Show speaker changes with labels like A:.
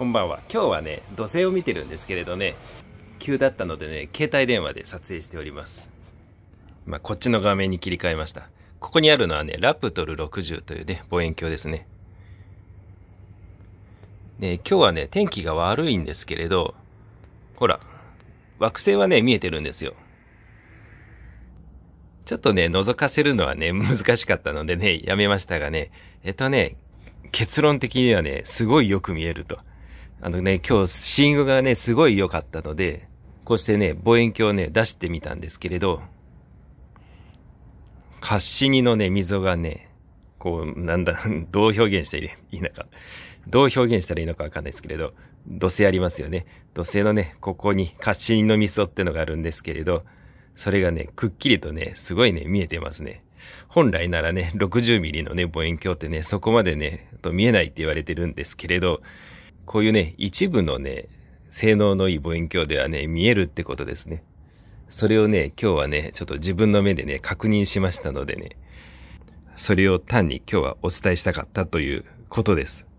A: こんばんは。今日はね、土星を見てるんですけれどね、急だったのでね、携帯電話で撮影しております。まあ、こっちの画面に切り替えました。ここにあるのはね、ラプトル60というね、望遠鏡ですね。ね、今日はね、天気が悪いんですけれど、ほら、惑星はね、見えてるんですよ。ちょっとね、覗かせるのはね、難しかったのでね、やめましたがね、えっとね、結論的にはね、すごいよく見えると。あのね、今日、シングがね、すごい良かったので、こうしてね、望遠鏡をね、出してみたんですけれど、カッシニのね、溝がね、こう、なんだ、どう表現していいのか、どう表現したらいいのかわかんないですけれど、土星ありますよね。土星のね、ここにカッシニの溝ってのがあるんですけれど、それがね、くっきりとね、すごいね、見えてますね。本来ならね、60ミリのね、望遠鏡ってね、そこまでね、と見えないって言われてるんですけれど、こういうね、一部のね、性能のいい望遠鏡ではね、見えるってことですね。それをね、今日はね、ちょっと自分の目でね、確認しましたのでね、それを単に今日はお伝えしたかったということです。